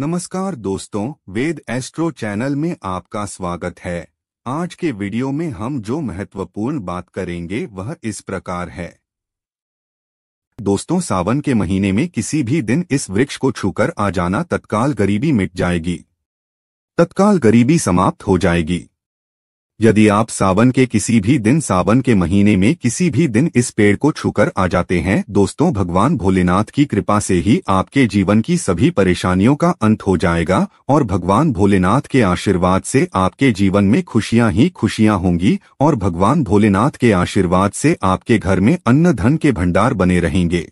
नमस्कार दोस्तों वेद astro channel में आपका स्वागत है आज के वीडियो में हम जो महत्वपूर्ण बात करेंगे वह इस प्रकार है दोस्तों सावन के महीने में किसी भी दिन इस वृक्ष को छूकर आ जाना तत्काल गरीबी मिट जाएगी तत्काल गरीबी समाप्त हो जाएगी यदि आप सावन के किसी भी दिन सावन के महीने में किसी भी दिन इस पेड़ को छूकर आ जाते हैं दोस्तों भगवान भोलेनाथ की कृपा से ही आपके जीवन की सभी परेशानियों का अंत हो जाएगा और भगवान भोलेनाथ के आशीर्वाद से आपके जीवन में खुशियां ही खुशियां होंगी और भगवान भोलेनाथ के आशीर्वाद से आपके घर में अन्न धन के भंडार बने रहेंगे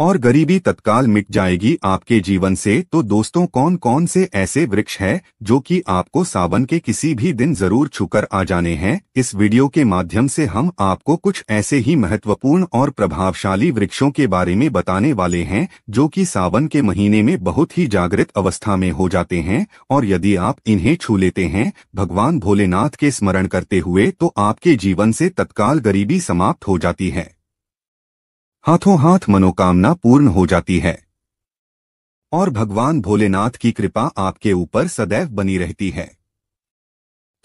और गरीबी तत्काल मिट जाएगी आपके जीवन से तो दोस्तों कौन कौन से ऐसे वृक्ष हैं जो कि आपको सावन के किसी भी दिन जरूर छूकर आ जाने हैं इस वीडियो के माध्यम से हम आपको कुछ ऐसे ही महत्वपूर्ण और प्रभावशाली वृक्षों के बारे में बताने वाले हैं जो कि सावन के महीने में बहुत ही जागृत अवस्था में हो जाते हैं और यदि आप इन्हें छू लेते हैं भगवान भोलेनाथ के स्मरण करते हुए तो आपके जीवन से तत्काल गरीबी समाप्त हो जाती है हाथों हाथ मनोकामना पूर्ण हो जाती है और भगवान भोलेनाथ की कृपा आपके ऊपर सदैव बनी रहती है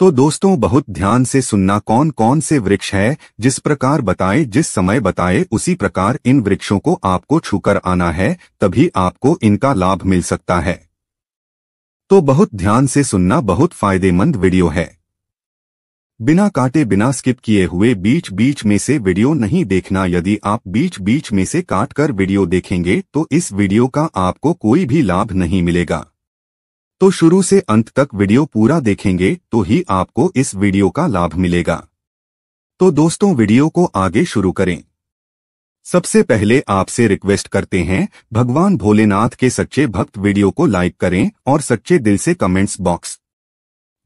तो दोस्तों बहुत ध्यान से सुनना कौन कौन से वृक्ष है जिस प्रकार बताए जिस समय बताए उसी प्रकार इन वृक्षों को आपको छूकर आना है तभी आपको इनका लाभ मिल सकता है तो बहुत ध्यान से सुनना बहुत फायदेमंद वीडियो है बिना काटे बिना स्किप किए हुए बीच बीच में से वीडियो नहीं देखना यदि आप बीच बीच में से काट कर वीडियो देखेंगे तो इस वीडियो का आपको कोई भी लाभ नहीं मिलेगा तो शुरू से अंत तक वीडियो पूरा देखेंगे तो ही आपको इस वीडियो का लाभ मिलेगा तो दोस्तों वीडियो को आगे शुरू करें सबसे पहले आपसे रिक्वेस्ट करते हैं भगवान भोलेनाथ के सच्चे भक्त वीडियो को लाइक करें और सच्चे दिल से कमेंट्स बॉक्स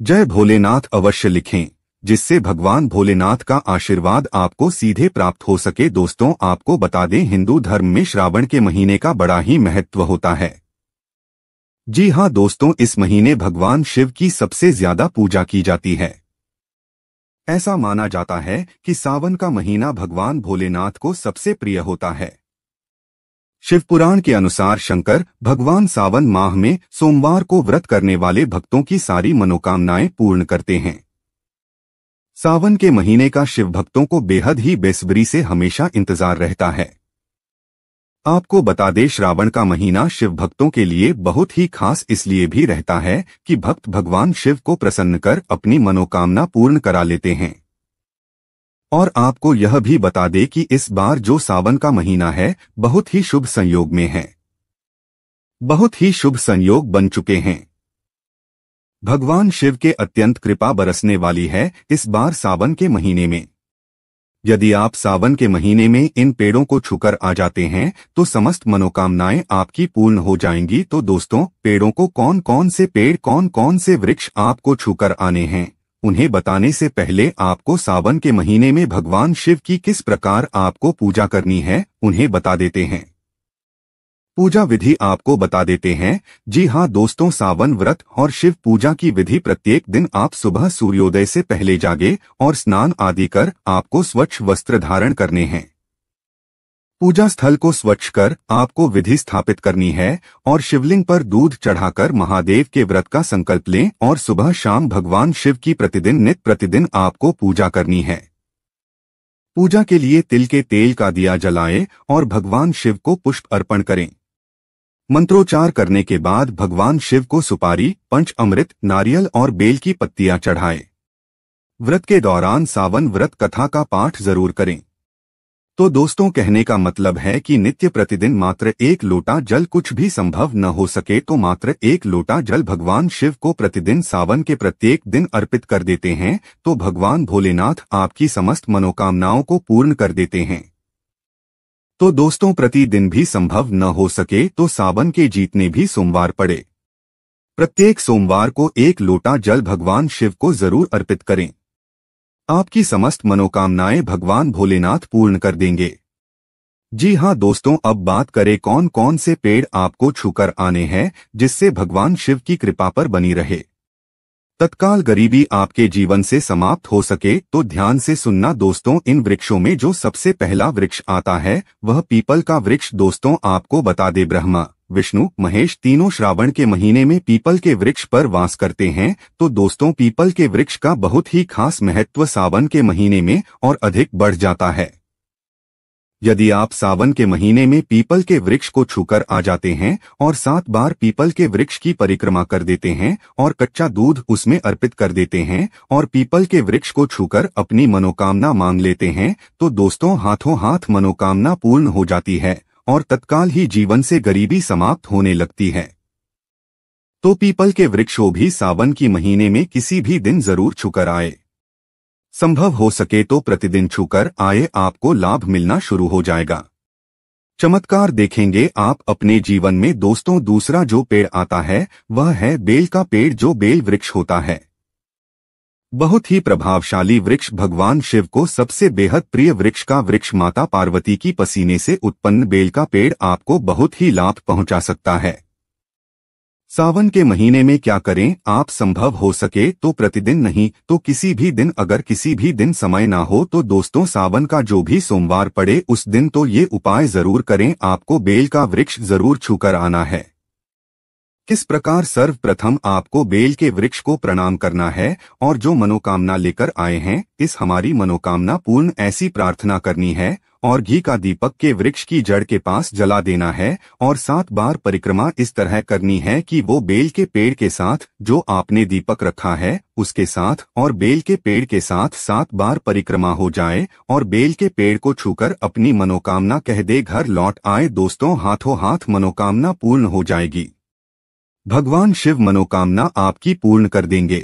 जय भोलेनाथ अवश्य लिखें जिससे भगवान भोलेनाथ का आशीर्वाद आपको सीधे प्राप्त हो सके दोस्तों आपको बता दें हिंदू धर्म में श्रावण के महीने का बड़ा ही महत्व होता है जी हाँ दोस्तों इस महीने भगवान शिव की सबसे ज्यादा पूजा की जाती है ऐसा माना जाता है कि सावन का महीना भगवान भोलेनाथ को सबसे प्रिय होता है शिवपुराण के अनुसार शंकर भगवान सावन माह में सोमवार को व्रत करने वाले भक्तों की सारी मनोकामनाएं पूर्ण करते हैं सावन के महीने का शिव भक्तों को बेहद ही बेसब्री से हमेशा इंतजार रहता है आपको बता दें श्रावण का महीना शिव भक्तों के लिए बहुत ही खास इसलिए भी रहता है कि भक्त भगवान शिव को प्रसन्न कर अपनी मनोकामना पूर्ण करा लेते हैं और आपको यह भी बता दें कि इस बार जो सावन का महीना है बहुत ही शुभ संयोग में है बहुत ही शुभ संयोग बन चुके हैं भगवान शिव के अत्यंत कृपा बरसने वाली है इस बार सावन के महीने में यदि आप सावन के महीने में इन पेड़ों को छूकर आ जाते हैं तो समस्त मनोकामनाएं आपकी पूर्ण हो जाएंगी तो दोस्तों पेड़ों को कौन कौन से पेड़ कौन कौन से वृक्ष आपको छूकर आने हैं उन्हें बताने से पहले आपको सावन के महीने में भगवान शिव की किस प्रकार आपको पूजा करनी है उन्हें बता देते हैं पूजा विधि आपको बता देते हैं जी हाँ दोस्तों सावन व्रत और शिव पूजा की विधि प्रत्येक दिन आप सुबह सूर्योदय से पहले जागे और स्नान आदि कर आपको स्वच्छ वस्त्र धारण करने हैं पूजा स्थल को स्वच्छ कर आपको विधि स्थापित करनी है और शिवलिंग पर दूध चढ़ाकर महादेव के व्रत का संकल्प लें और सुबह शाम भगवान शिव की प्रतिदिन नित प्रतिदिन आपको पूजा करनी है पूजा के लिए तिल के तेल का दिया जलाएं और भगवान शिव को पुष्प अर्पण करें मंत्रोच्चार करने के बाद भगवान शिव को सुपारी पंच अमृत नारियल और बेल की पत्तियां चढ़ाएं। व्रत के दौरान सावन व्रत कथा का पाठ जरूर करें तो दोस्तों कहने का मतलब है कि नित्य प्रतिदिन मात्र एक लोटा जल कुछ भी संभव न हो सके तो मात्र एक लोटा जल भगवान शिव को प्रतिदिन सावन के प्रत्येक दिन अर्पित कर देते हैं तो भगवान भोलेनाथ आपकी समस्त मनोकामनाओं को पूर्ण कर देते हैं तो दोस्तों प्रतिदिन भी संभव न हो सके तो सावन के जीतने भी सोमवार पड़े प्रत्येक सोमवार को एक लोटा जल भगवान शिव को जरूर अर्पित करें आपकी समस्त मनोकामनाएं भगवान भोलेनाथ पूर्ण कर देंगे जी हाँ दोस्तों अब बात करें कौन कौन से पेड़ आपको छूकर आने हैं जिससे भगवान शिव की कृपा पर बनी रहे तत्काल गरीबी आपके जीवन से समाप्त हो सके तो ध्यान से सुनना दोस्तों इन वृक्षों में जो सबसे पहला वृक्ष आता है वह पीपल का वृक्ष दोस्तों आपको बता दे ब्रह्मा विष्णु महेश तीनों श्रावण के महीने में पीपल के वृक्ष पर वास करते हैं तो दोस्तों पीपल के वृक्ष का बहुत ही खास महत्व सावन के महीने में और अधिक बढ़ जाता है यदि आप सावन के महीने में पीपल के वृक्ष को छूकर आ जाते हैं और सात बार पीपल के वृक्ष की परिक्रमा कर देते हैं और कच्चा दूध उसमें अर्पित कर देते हैं और पीपल के वृक्ष को छूकर अपनी मनोकामना मांग लेते हैं तो दोस्तों हाथों हाथ मनोकामना पूर्ण हो जाती है और तत्काल ही जीवन से गरीबी समाप्त होने लगती है तो पीपल के वृक्षों भी सावन की महीने में किसी भी दिन जरूर छुकर आए संभव हो सके तो प्रतिदिन छूकर आए आपको लाभ मिलना शुरू हो जाएगा चमत्कार देखेंगे आप अपने जीवन में दोस्तों दूसरा जो पेड़ आता है वह है बेल का पेड़ जो बेल वृक्ष होता है बहुत ही प्रभावशाली वृक्ष भगवान शिव को सबसे बेहद प्रिय वृक्ष का वृक्ष माता पार्वती की पसीने से उत्पन्न बेल का पेड़ आपको बहुत ही लाभ पहुंचा सकता है सावन के महीने में क्या करें आप संभव हो सके तो प्रतिदिन नहीं तो किसी भी दिन अगर किसी भी दिन समय ना हो तो दोस्तों सावन का जो भी सोमवार पड़े उस दिन तो ये उपाय जरूर करें आपको बेल का वृक्ष जरूर छूकर आना है किस प्रकार सर्वप्रथम आपको बेल के वृक्ष को प्रणाम करना है और जो मनोकामना लेकर आए हैं इस हमारी मनोकामना पूर्ण ऐसी प्रार्थना करनी है और घी का दीपक के वृक्ष की जड़ के पास जला देना है और सात बार परिक्रमा इस तरह करनी है कि वो बेल के पेड़ के साथ जो आपने दीपक रखा है उसके साथ और बेल के पेड़ के साथ सात बार परिक्रमा हो जाए और बेल के पेड़ को छूकर अपनी मनोकामना कह दे घर लौट आए दोस्तों हाथों हाथ मनोकामना पूर्ण हो जाएगी भगवान शिव मनोकामना आपकी पूर्ण कर देंगे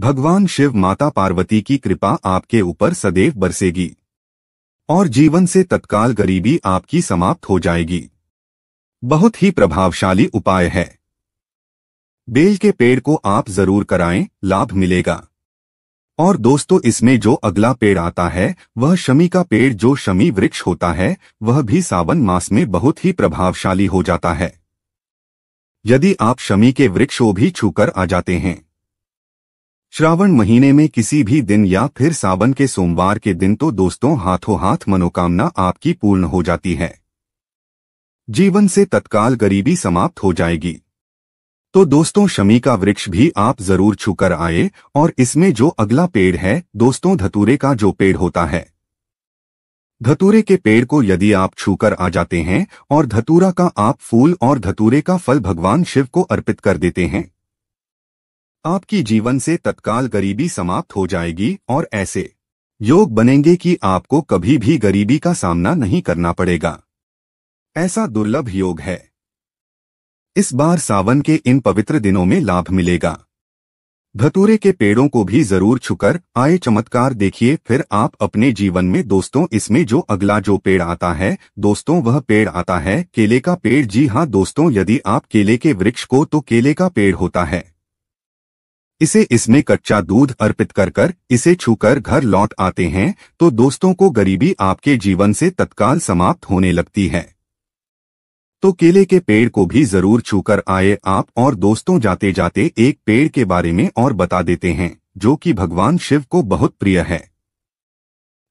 भगवान शिव माता पार्वती की कृपा आपके ऊपर सदैव बरसेगी और जीवन से तत्काल गरीबी आपकी समाप्त हो जाएगी बहुत ही प्रभावशाली उपाय है बेल के पेड़ को आप जरूर कराएं लाभ मिलेगा और दोस्तों इसमें जो अगला पेड़ आता है वह शमी का पेड़ जो शमी वृक्ष होता है वह भी सावन मास में बहुत ही प्रभावशाली हो जाता है यदि आप शमी के वृक्षों भी छूकर आ जाते हैं श्रावण महीने में किसी भी दिन या फिर सावन के सोमवार के दिन तो दोस्तों हाथों हाथ मनोकामना आपकी पूर्ण हो जाती है जीवन से तत्काल गरीबी समाप्त हो जाएगी तो दोस्तों शमी का वृक्ष भी आप जरूर छूकर आए और इसमें जो अगला पेड़ है दोस्तों धतूरे का जो पेड़ होता है धतूरे के पेड़ को यदि आप छूकर आ जाते हैं और धतूरा का आप फूल और धतूरे का फल भगवान शिव को अर्पित कर देते हैं आपकी जीवन से तत्काल गरीबी समाप्त हो जाएगी और ऐसे योग बनेंगे कि आपको कभी भी गरीबी का सामना नहीं करना पड़ेगा ऐसा दुर्लभ योग है इस बार सावन के इन पवित्र दिनों में लाभ मिलेगा भतूरे के पेड़ों को भी जरूर छुकर आए चमत्कार देखिए फिर आप अपने जीवन में दोस्तों इसमें जो अगला जो पेड़ आता है दोस्तों वह पेड़ आता है केले का पेड़ जी हाँ दोस्तों यदि आप केले के वृक्ष को तो केले का पेड़ होता है इसे इसमें कच्चा दूध अर्पित कर कर इसे छूकर घर लौट आते हैं तो दोस्तों को गरीबी आपके जीवन से तत्काल समाप्त होने लगती है तो केले के पेड़ को भी जरूर छूकर आए आप और दोस्तों जाते जाते एक पेड़ के बारे में और बता देते हैं जो कि भगवान शिव को बहुत प्रिय है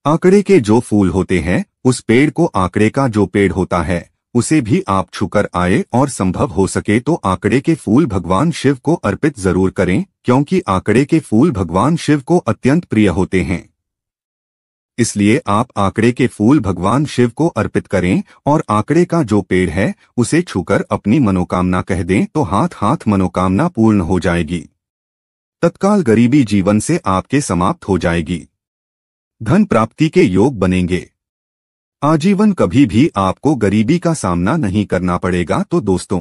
आंकड़े के जो फूल होते हैं उस पेड़ को आंकड़े का जो पेड़ होता है उसे भी आप छूकर आए और संभव हो सके तो आंकड़े के फूल भगवान शिव को अर्पित जरूर करें क्योंकि आंकड़े के फूल भगवान शिव को अत्यंत प्रिय होते हैं इसलिए आप आंकड़े के फूल भगवान शिव को अर्पित करें और आंकड़े का जो पेड़ है उसे छूकर अपनी मनोकामना कह दें तो हाथ हाथ मनोकामना पूर्ण हो जाएगी तत्काल गरीबी जीवन से आपके समाप्त हो जाएगी धन प्राप्ति के योग बनेंगे आजीवन कभी भी आपको गरीबी का सामना नहीं करना पड़ेगा तो दोस्तों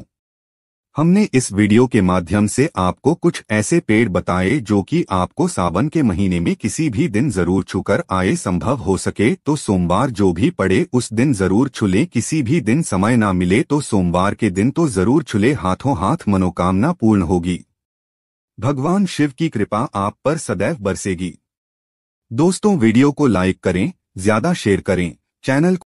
हमने इस वीडियो के माध्यम से आपको कुछ ऐसे पेड़ बताए जो कि आपको सावन के महीने में किसी भी दिन जरूर छूकर आए संभव हो सके तो सोमवार जो भी पड़े उस दिन जरूर छुले किसी भी दिन समय ना मिले तो सोमवार के दिन तो जरूर छुले हाथों हाथ मनोकामना पूर्ण होगी भगवान शिव की कृपा आप पर सदैव बरसेगी दोस्तों वीडियो को लाइक करें ज्यादा शेयर करें चैनल